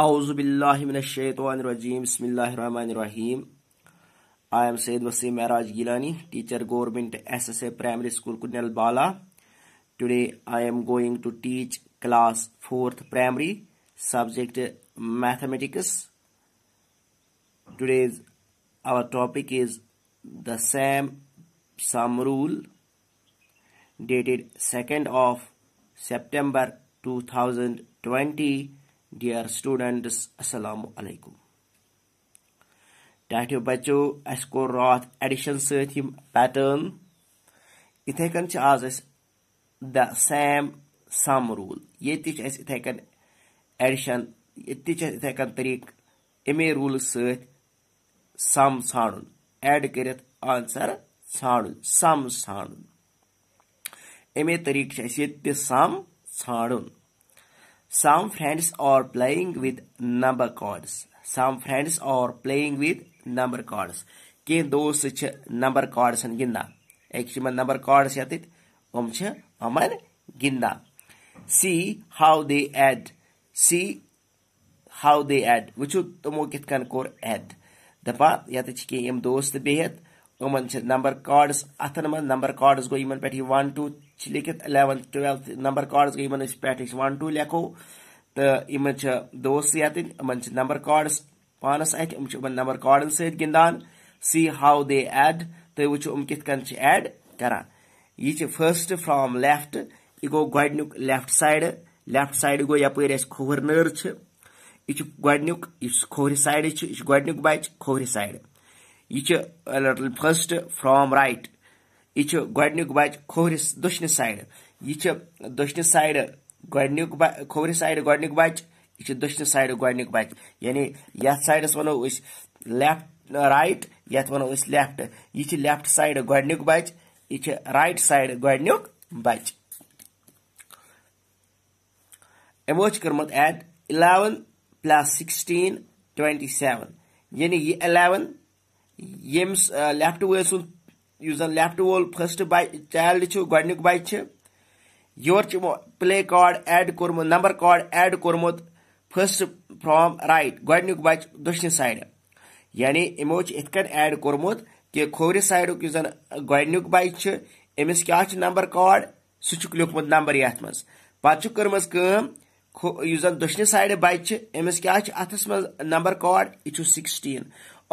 A'udhu Billahi Minash Shaitan Rajeem Bismillahir Rahmanir Rahim I am Sayyid Wasim Mehraj Gilani Teacher Government SSA Primary School Kudnal Bala Today I am going to teach Class 4th Primary Subject Mathematics Today's our topic is The same Sum Rule Dated 2nd of September 2020 dear students अस्सलाम वालेकुम टाटो बच्चो अस को रात addition set him pattern इथे कन आज अस the same sum rule ये तिच अस इथे कन एडिशन ये तिच इथे कन तरीक एमे रूल सेट सम साडन ऐड करत आंसर साडन सम साडन एमे तरीक छ अस ये सम साडन Some friends are playing with number cards. Some friends are playing with number cards. के दोस्त नंबर कार्ड्स गिंदा एक्चुअल नंबर कार्ड्स यातित ओम छ अमन गिंदा see how they add see how they add वो तमो कित कन कोर एड दपा यत के दोस्त बेहत ओमन नंबर कार्ड्स अथन मन नंबर कार्ड्स गो इन पे वन टू लिखित इलेवंथ ट्वेल्थ नंबर कार्ड्स इन पे वन टू लेखो तो इन दोस्त इन नंबर कार्ड्स पानस अत इन नंबर कार्डन सदान सी हाउ दे एड तु वो अम कित एड कर यह फर्स्ट फ्राम लेफ्ट यह गो गुक लेफ्ट साइड लेफ्ट साइड गो यपर खोहर नर यह गुक खोहर साइड यह गुक बच खोहर साइड यह फर्स्ट फ्राम राइट यह गुक बच खोरस दुशन साइड यह दुशन साइड गोडनिक खोर साइड गोडनिक बच यह दुशन साइड गोडनिक बच यानि ये साइडस वनो लेफ्ट राइट ये वनो लेफ्ट यह लेफ्ट साइड गोडनिक बच यह राइट साइड गोडनिक बच एमो कर्म add eleven plus sixteen twenty seven यानि यह इलेवन यम्स लेफ्ट वे सुंद યુઝર લેફ્ટ વોલ ફર્સ્ટ બાય ચાઇલ્ડ છું ગોડન્યુક બાય છે યોર્ચ પ્લે કાર્ડ એડ કોર્મો નંબર કાર્ડ એડ કોર્મો फर्स्ट फ्रॉम राइट गुक बच दक्षिण साइड यानी यमो इत कड कोर्मुत कि खोवर साइड यु जन गुक बच अमिस क्या नंबर कार्ड सह लिखमुत नंबर ये मज पे कर्म यु जन दक्षिण साइड बच अमिस क्या अथस मज नंबर कार्ड यह सिक्सटीन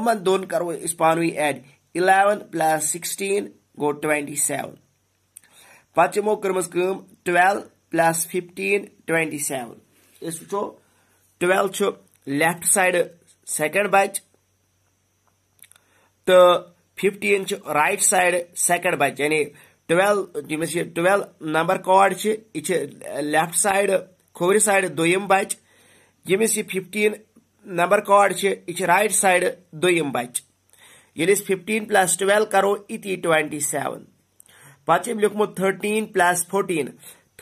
अमन दोन करो पानी एड 11 plus 16 go 27 پتہ چمو کرمس کٲم 12 plus 15 27 أسۍ وٕچھو 12 چھُ لیفٹ سایڈٕ سیکنڈ بچہِ تہٕ 15 چھُ رایٹ سایڈٕ سیکنڈ بچہِ یعنی 12 ییٚمِس یہِ 12 نمبر کاڈ چھِ یہِ چھِ لیفٹ سایڈٕ کھوورِ سایڈٕ دوٚیِم بچہِ ییٚمِس یہِ 15 نمبر کاڈ چھِ یہِ چھِ رایٹ سایڈٕ دوٚیِم بچہِ येलिस 15 प्लस 12 करो इति 27 पाचम लिखमु 13 प्लस 14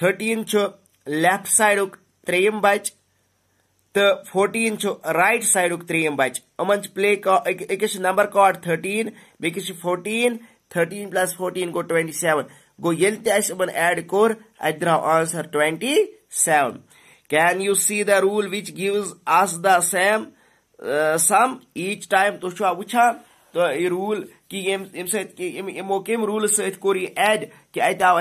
13 छ सड साइड बच तो 14 छ राइट साइड त्रेम बच अमन प्ले अकिस नंबर कार्ड 13 बेकिस 14 13 प्लस 14 गो 27 गो येल तमन एड कोर अत द्राव answer 27 can you see the rule which gives us the same sum each time तुम तो तो ये रूल कि एम कम रूल सोर यह एड कि अत आव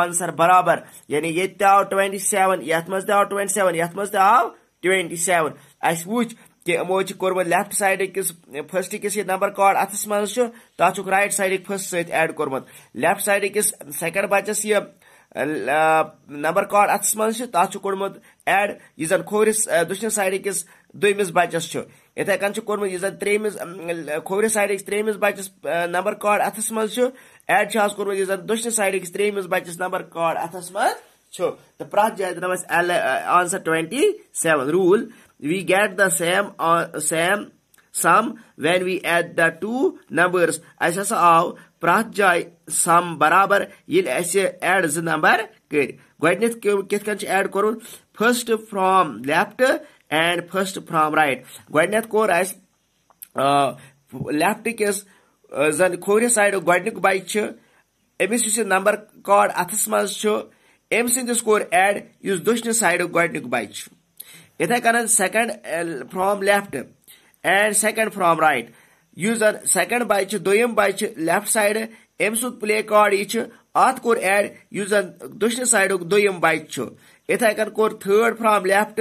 आंसर बराबर यानी ये आव ट्वेंटी सेवन ये मज आव ट्वेंटी सेवन ये मज आव ट्वेंटी सवन अस वुच कि हमो कोर्मत लेफ्ट साइड फर्स्ट किस ये नंबर कार्ड अथस मज तुक राइट साइड फर्स्ट सड कोर्मत लेफ्ट साइड किस सेकंड बचस यह नंबर कार्ड अथस मज तुक कोर्मत एड यह जन खोरिस uh, दुशन साइड किस बचस इथे कन कम यह त्रेम खोवि साइड त्रेम बचस नंबर कार्ड अथस मेड कम यह दुशन साइड त्रेम बचस नंबर कार्ड अथस मो तो प्रथ जाए दल answer twenty seven rule we get the same same sum when we add the two numbers अस आव प्रथ जाए सम बराबर ये एड ज नंबर कर गोडन कित कड कर first from left and first from right गोडनेथ कोर आइस लेफ्ट के जन खोरे साइड गोडनिक बाइक छ एमिस से नंबर कार्ड अथस मज छ एम सिंदिस कोर एड यूज दोशने साइड गोडनिक बाइक छ इथे करन second from left and second from right यूजर सेकंड बाइक छ दोयम बाइक लेफ्ट साइड एम सुद प्ले कार्ड इच आथ कोर एड यूजर दोशने साइड दोयम बाइक छ इथे कर कोर थर्ड फ्रॉम लेफ्ट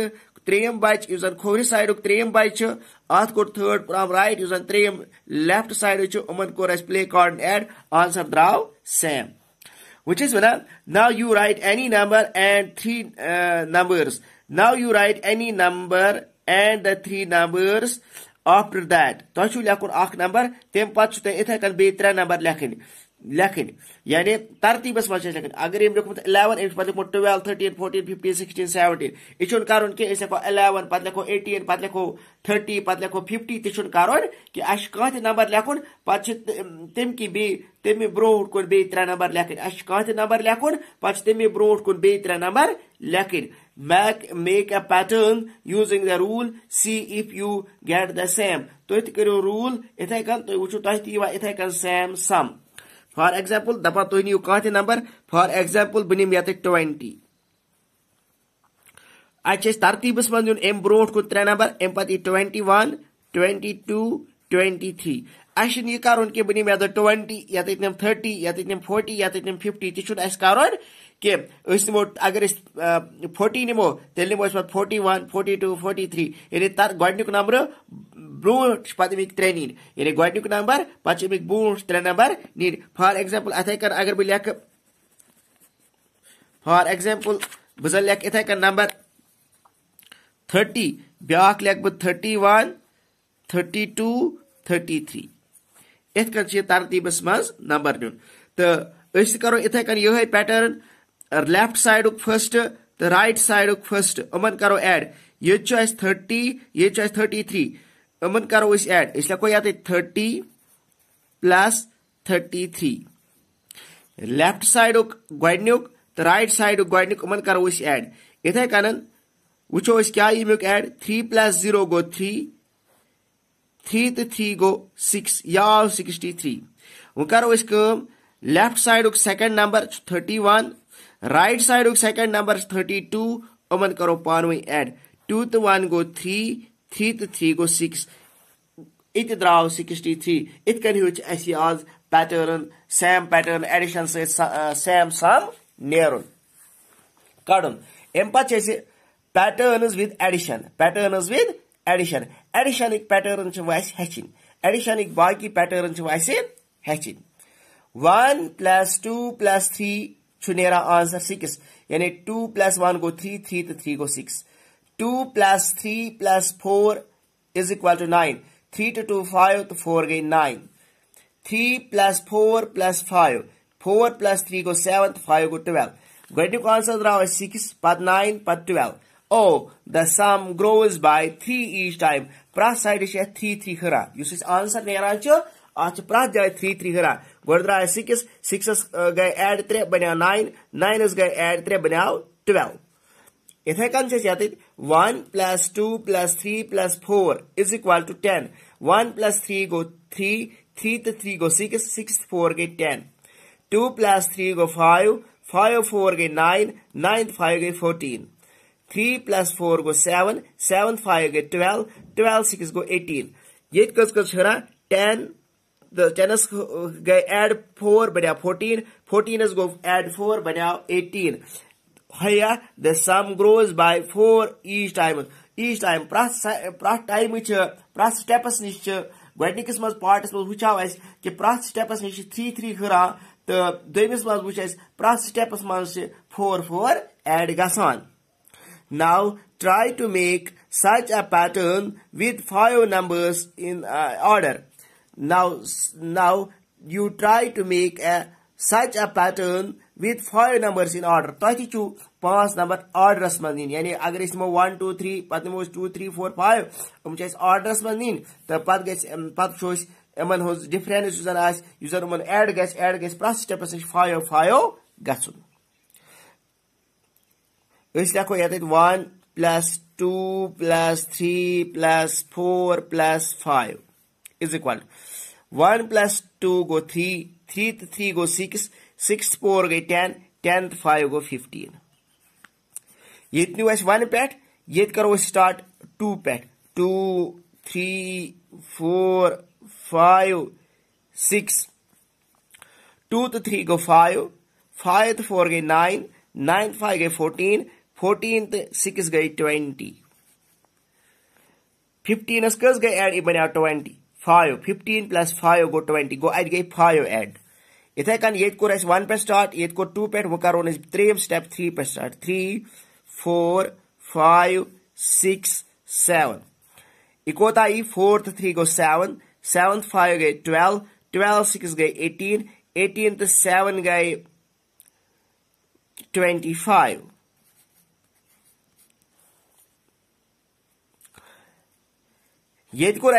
تریم بچہ یُس زن کھوورِ سایڈُک ترٛیٚیِم بچہِ چھُ اتھ کوٚر تھٲڈ فرٛام رایٹ یُس زن ترٛیٚیِم لیفٹ سایڈٕ چھُ یِمن کوٚر اسہِ پٕلے کاڈن ایڈ آنسر درٛاو سیم وۄنۍ چھِ أسۍ وَنان now you write any number and three numbers now you write any number and the three numbers after that تۄہہِ چھُو لیکھُن اکھ نمبر تمہِ پتہٕ چھُو تۄہہِ یِتھے کٔنۍ بیٚیہِ ترٛےٚ نمبر لیکھٕنۍ लेखन यानी तरतीबस मज अगर लिखुत इलेवन अम्स लिखो twelve thirteen fourteen fifteen sixteen seventeen यह कर लिखो इलेवन पे लिखो एटीन पे लिखो थर्टी पे लिखो फिफ्टी तुम कर कि अह नंबर लेखन पे तम कि तमि ब्रोट कुन बे त्रे नंबर लेखन अह नंबर लेखन पे तमि ब्रोट कुन बे त्रे नंबर लेखन make make pattern using the rule see if you get the same same तो करो रूल इथे कन तुम तो वुचो तो इथे कन same sum फार एग्जाम्पल दपा तुम नियो कह नंबर फार एग्जाम्पल बह नम यवेंटी अच्छे तरतीबस मन दिन अम ब्रो कु त्रे नंबर अम पे twenty one twenty two twenty three अस यह कर ये नम यद ट्वेंटी यम थर्टी यम फोटी यम फिफ्टी तुम कि इसमो अगर फोटी नमो मो त्यसले मो forty forty one two forty three यानि तार गड्नुको नाम र ब्रुट प्राथमिक त्रै निर यानि गड्नुको नम्बर प्राथमिक ब्रुट त्रै नम्बर निर फॉर एग्जाम्पल अथै कर अगर बुल्याक फॉर एग्जाम्पल बुझल ल्याक यथै कर नम्बर थर्टी ब्याक ल्याक बु thirty one two thirty three यथ कर तारतीबस मज तो करो इथे कन पैटर्न लेफ्ट साइड फर्स्ट तो राइट साइड फर्स्ट अमन करो ऐड ये चॉइस थर्टी ये थर्टी थ्री अमन करो इस ऐड इसलिए thirty plus thirty three left side उक तो द राइट साइड उक गोडनुक अमन करो इस ऐड इथे कनन वो क्या यमुक ऐड थ्री प्लस जीरो गो थ्री थ्री तो थ्री गो सिक्स यह आव सिक्सटी थ्री वो करो left side second number thirty one right side second number thirty two और करो पानवे एड टू तो वन गो थ्री थ्री तो थ्री गो सिक्स इत द्राव सिक्सटी थ्री इत कन आज पैटर्न सेम पैटर्न एडिशन से सेम सम नेरुन कड़न एम पे pattern with addition pattern with addition addition pattern हेचिन एडिशन बाकी पैटर्न हेचिन one plus two plus three छुनेरा आंसर सिक्स यानी टू प्लस वन को थ्री थ्री तो थ्री गो six two plus three plus four is equal to nine three two two five तो four गई nine three plus four plus five four plus three को seven तो five गो twelve गुक answer द्राव six पत् नाइन पत् ट्वेल्व ओ the some grows by three each time प्र साइड थ्री हरान आंसर नारान आज प्रथ जाए थ्री थ्री हरा गो द्राय सिक्स सिक्सस गए एड त्रे बनो नाइन नाइनस गए एड त्रे बनो ट्वेल्व इथे कन से यात one plus two plus three plus four is equal to ten one plus three गो थ्री थ्री तो थ्री गो सिक्स सिक्स फोर गई टेन टू प्लस थ्री गो फाइव फाइव फोर गई नाइन नाइन फाइव गई फोर्टीन थ्री प्लस फोर गो seven seven five गई twelve twelve six गो एटीन ये कस कस हरा ten the tennis guy add 4 banya 14 14 is go add 4 banya 18 haya the sum grows by 4 each time each time plus time plus prath steps nich gwadnikis mas part is which how is ki prath steps is 3 3 Here, the dwemis mas which is prath steps mas 4 4 add gasan now try to make such a pattern with five numbers in uh, order now, now you try to make a such a pattern with five numbers in order. So, if you pass number order as one, then, one, two, three, two, three, four, five, um, um, which is order the path gets path shows. Among those different issues and as user woman add gets add gets plus step as five five oh, gets one plus two plus three plus four plus five. Is equal one plus two गो three three three गो six six four गई ten ten five गो fifteen यू one पे ये करो start two पे two three four five six two तो थ्री गो फाइव फाइव तो फोर गई नाइन नाइन फाइव गई फोर्टीन फोर्टीन तो सिक्स गई ट्वेंटी फिफ्टीन कस गई एड यह बनिया twenty five fifteen plus five गो ट्वेंटी गो अगे फाइव एड इथे कन ये कोर अस वन पे स्टार्ट ये कोर टू पे वो करो त्रेम स्टेप थ्री पे start three four five six seven इकोता ई फोर्थ थ्री गो सेवन सेवन फाइव गए ट्वेल्व ट्वेल्व सिक्स गए एटीन एटीन तो सेवन गए ट्वेंटी फाइव ये कोर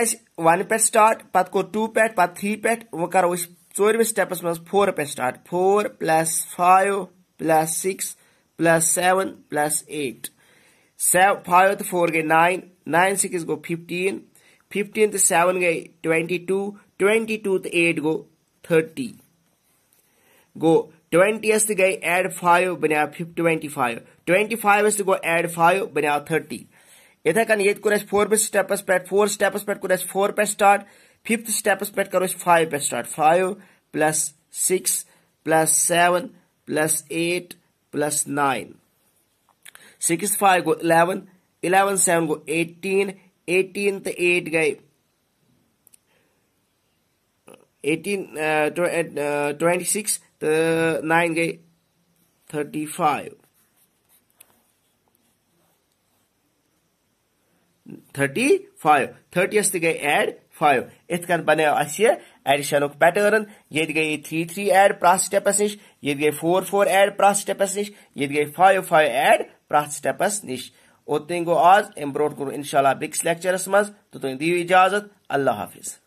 वन पे स्टार्ट पत कोर टू पे पत थ्री पे वो करो चौरवे स्टेपस मे फोर पे start four plus five plus six plus seven plus eight five तो फोर गई नाइन नाइन सिक्स गो फिफ्टीन फिफ्टीन तो सेवन गई ट्वेंटी टू ट्वेंटी टू तो एट गो थर्टी गो ट्वेंटी तो गई एड फाइव बनाया ट्वेंटी फाइव ट्वेंटी फाइव तो गो एड फाइव बनाया थर्टी इथे कौर फोर स्टेपस पे फोर स्टेपस पे कौर फोर पे स्टार्ट फिफ्थ स्टेपस पे करो फाइव पे start five plus six plus seven plus eight plus nine six five गो इलेवन इलेवन सेवन गो एटीन एटीन तो एट गए एटीन ट्वेंटी सिक्स तो नाइन गई थर्टी फाइव थर्टी फाइव थर्टीयस गई एड फाइव इत बने एडिशन पैटर्न ये गई थ्री थ्री एड प्रथ स्टेपस ये गई फोर फोर एड प्रथ स्टेपस नश ये गई फाइव फाइव एड प्रथ स्टेपस नश ओत गो आज अम ब्रोट करो इनशाला बिक्स लेक्चरस मज तो तुम दिव इजाजत अल्लाह हाफिज़